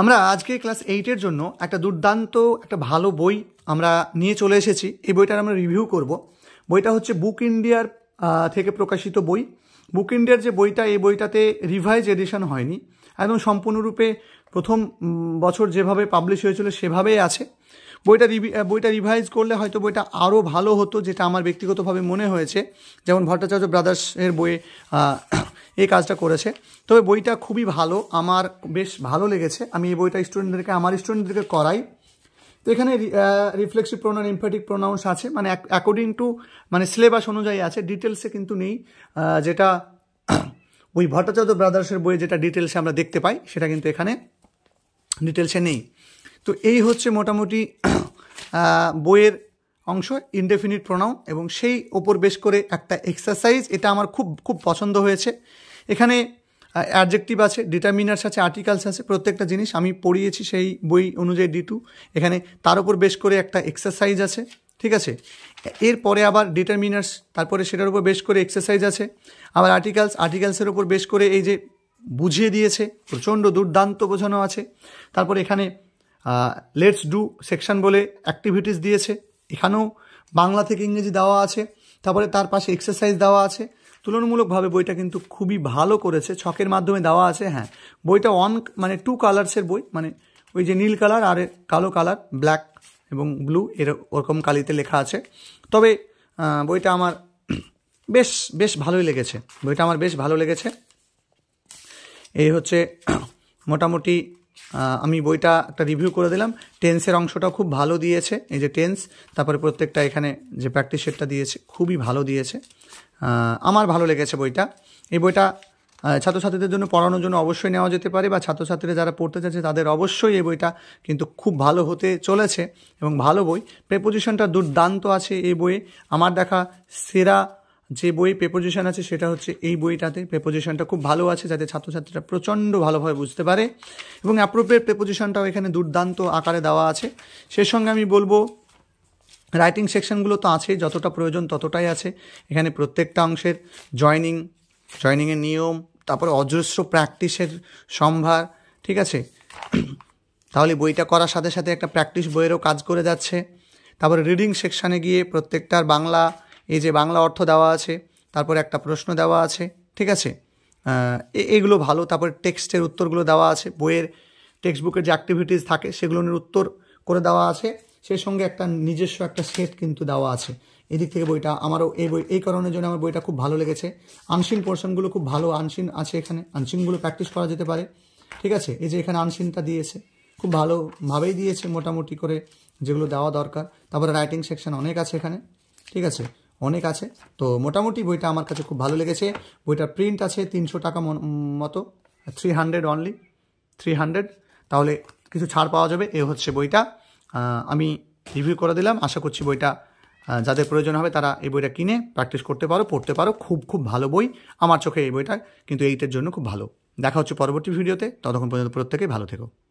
আমরা আজকে ক্লাস এইটের জন্য একটা দুর্দান্ত একটা ভালো বই আমরা নিয়ে চলে এসেছি এই বইটার আমরা রিভিউ করব বইটা হচ্ছে বুক ইন্ডিয়ার থেকে প্রকাশিত বই বুক ইন্ডিয়ার যে বইটা এই বইটাতে রিভাইজ এডিশন হয়নি একদম সম্পূর্ণরূপে প্রথম বছর যেভাবে পাবলিশ হয়েছিল সেভাবেই আছে বইটা বইটা রিভাইজ করলে হয়তো বইটা আরও ভালো হতো যেটা আমার ব্যক্তিগতভাবে মনে হয়েছে যেমন ভট্টাচার্য ব্রাদার্সের বইয়ে এই কাজটা করেছে তবে বইটা খুবই ভালো আমার বেশ ভালো লেগেছে আমি এই বইটা স্টুডেন্টদেরকে আমার স্টুডেন্টদেরকে করাই তো এখানে রিফ্লেক্সিভ প্রোনাউন ইমফেটিক প্রোনাউন্স আছে মানে অ্যাকর্ডিং টু মানে সিলেবাস অনুযায়ী আছে ডিটেলসে কিন্তু নেই যেটা ওই ভট্টাচার্য ব্রাদার্সের বইয়ে যেটা ডিটেলসে আমরা দেখতে পাই সেটা কিন্তু এখানে ডিটেলসে নেই তো এই হচ্ছে মোটামুটি বইয়ের অংশ ইনডেফিনিট প্রোনাউন এবং সেই ওপর বেশ করে একটা এক্সারসাইজ এটা আমার খুব খুব পছন্দ হয়েছে এখানে অ্যাডজেক্টিভ আছে ডিটারমিনার্স আছে আর্টিকালস আছে প্রত্যেকটা জিনিস আমি পড়িয়েছি সেই বই অনুযায়ী ডিটু এখানে তার উপর বেশ করে একটা এক্সারসাইজ আছে ঠিক আছে এরপরে আবার ডিটারমিনার্স তারপরে সেটার উপর বেশ করে এক্সারসাইজ আছে আবার আর্টিকালস আর্টিকালসের উপর বেশ করে এই যে বুঝিয়ে দিয়েছে প্রচণ্ড দুর্দান্ত বোঝানো আছে তারপর এখানে লেটস ডু সেকশন বলে অ্যাক্টিভিটিস দিয়েছে এখানেও বাংলা থেকে ইংরেজি দেওয়া আছে তারপরে তার পাশে এক্সারসাইজ দেওয়া আছে তুলনামূলকভাবে বইটা কিন্তু খুবই ভালো করেছে ছকের মাধ্যমে দেওয়া আছে হ্যাঁ বইটা অন মানে টু কালার্সের বই মানে ওই যে নীল কালার আর কালো কালার ব্ল্যাক এবং ব্লু এরকম কালিতে লেখা আছে তবে বইটা আমার বেশ বেশ ভালোই লেগেছে বইটা আমার বেশ ভালো লেগেছে এই হচ্ছে মোটামুটি আমি বইটা একটা রিভিউ করে দিলাম টেন্সের অংশটা খুব ভালো দিয়েছে এই যে টেন্স তারপরে প্রত্যেকটা এখানে যে প্র্যাকটিস সেটটা দিয়েছে খুবই ভালো দিয়েছে আমার ভালো লেগেছে বইটা এই বইটা ছাত্রছাত্রীদের জন্য পড়ানোর জন্য অবশ্যই নেওয়া যেতে পারে বা ছাত্রছাত্রীরা যারা পড়তে চাচ্ছে তাদের অবশ্যই এই বইটা কিন্তু খুব ভালো হতে চলেছে এবং ভালো বই প্রেপোজিশনটা দুর্দান্ত আছে এই বইয়ে আমার দেখা সেরা যে বই প্রেপোজিশন আছে সেটা হচ্ছে এই বইটাতে প্রেপোজিশনটা খুব ভালো আছে যাতে ছাত্রছাত্রীরা প্রচণ্ড ভালোভাবে বুঝতে পারে এবং অ্যাপ্রোপ্রিয়েট প্রেপোজিশনটাও এখানে দুর্দান্ত আকারে দেওয়া আছে সে সঙ্গে আমি বলবো রাইটিং সেকশনগুলো তো আছেই যতটা প্রয়োজন ততটাই আছে এখানে প্রত্যেকটা অংশের জয়নিং জয়নিংয়ের নিয়ম তারপরে অজস্র প্র্যাকটিসের সম্ভার ঠিক আছে তাহলে বইটা করার সাথে সাথে একটা প্র্যাকটিস বইয়েরও কাজ করে যাচ্ছে তারপরে রিডিং সেকশানে গিয়ে প্রত্যেকটার বাংলা এই যে বাংলা অর্থ দেওয়া আছে তারপর একটা প্রশ্ন দেওয়া আছে ঠিক আছে এগুলো ভালো তারপর টেক্সটের উত্তরগুলো দেওয়া আছে বইয়ের টেক্সট বুকের যে অ্যাক্টিভিটিস থাকে সেগুলোর উত্তর করে দেওয়া আছে সেই সঙ্গে একটা নিজস্ব একটা সেট কিন্তু দেওয়া আছে এদিক থেকে বইটা আমারও এই বই এই কারণের জন্য আমার বইটা খুব ভালো লেগেছে আনসিন পোর্শনগুলো খুব ভালো আনসিন আছে এখানে আনসিনগুলো প্র্যাকটিস করা যেতে পারে ঠিক আছে এই যে এখানে আনসিনটা দিয়েছে খুব ভালোভাবেই দিয়েছে মোটামুটি করে যেগুলো দেওয়া দরকার তারপরে রাইটিং সেকশন অনেক আছে এখানে ঠিক আছে অনেক আছে তো মোটামুটি বইটা আমার কাছে খুব ভালো লেগেছে বইটার প্রিন্ট আছে তিনশো টাকা মতো three hundred only three hundred তাহলে কিছু ছাড় পাওয়া যাবে এ হচ্ছে বইটা আমি রিভিউ করে দিলাম আশা করছি বইটা যাদের প্রয়োজন হবে তারা এই বইটা কিনে প্র্যাকটিস করতে পারো পড়তে পারো খুব খুব ভালো বই আমার চোখে এই বইটা কিন্তু এইটার জন্য খুব ভালো দেখা হচ্ছে পরবর্তী ভিডিওতে ততক্ষণ পর্যন্ত প্রত্যেকেই ভালো থেকো